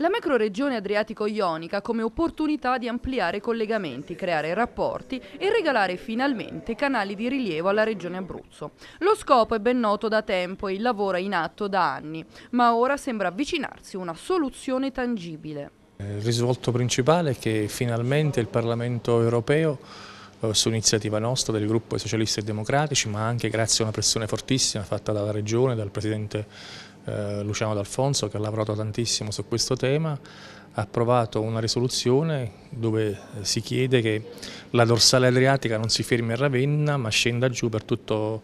la macroregione adriatico-ionica come opportunità di ampliare collegamenti, creare rapporti e regalare finalmente canali di rilievo alla regione Abruzzo. Lo scopo è ben noto da tempo e il lavoro è in atto da anni, ma ora sembra avvicinarsi una soluzione tangibile. Eh, il risvolto principale è che finalmente il Parlamento europeo eh, su iniziativa nostra del gruppo socialisti e democratici ma anche grazie a una pressione fortissima fatta dalla regione, dal presidente eh, Luciano D'Alfonso che ha lavorato tantissimo su questo tema, ha approvato una risoluzione dove eh, si chiede che la dorsale adriatica non si fermi a Ravenna ma scenda giù per tutto,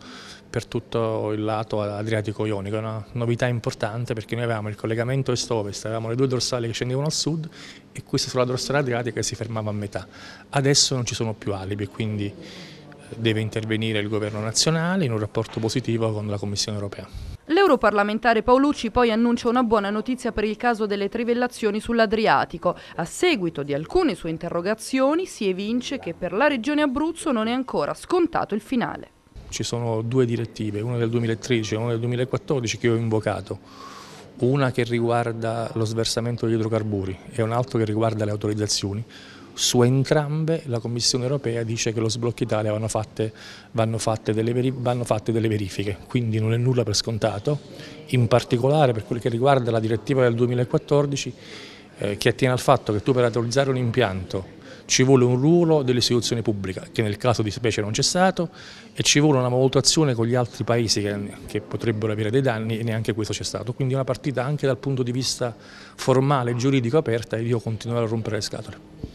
per tutto il lato adriatico-ionico, è una novità importante perché noi avevamo il collegamento est-ovest, avevamo le due dorsali che scendevano al sud e questa sulla dorsale adriatica si fermava a metà. Adesso non ci sono più alibi, quindi eh, deve intervenire il governo nazionale in un rapporto positivo con la Commissione europea. L'europarlamentare Paolucci poi annuncia una buona notizia per il caso delle trivellazioni sull'Adriatico. A seguito di alcune sue interrogazioni si evince che per la regione Abruzzo non è ancora scontato il finale. Ci sono due direttive, una del 2013 e una del 2014 che ho invocato. Una che riguarda lo sversamento di idrocarburi e un'altra che riguarda le autorizzazioni su entrambe la Commissione europea dice che lo sblocco Italia vanno fatte, vanno, fatte vanno fatte, delle verifiche, quindi non è nulla per scontato, in particolare per quel che riguarda la direttiva del 2014 eh, che attiene al fatto che tu per autorizzare un impianto ci vuole un ruolo dell'istituzione pubblica, che nel caso di specie non c'è stato, e ci vuole una valutazione con gli altri paesi che, che potrebbero avere dei danni e neanche questo c'è stato. Quindi una partita anche dal punto di vista formale, giuridico aperta e io continuerò a rompere le scatole.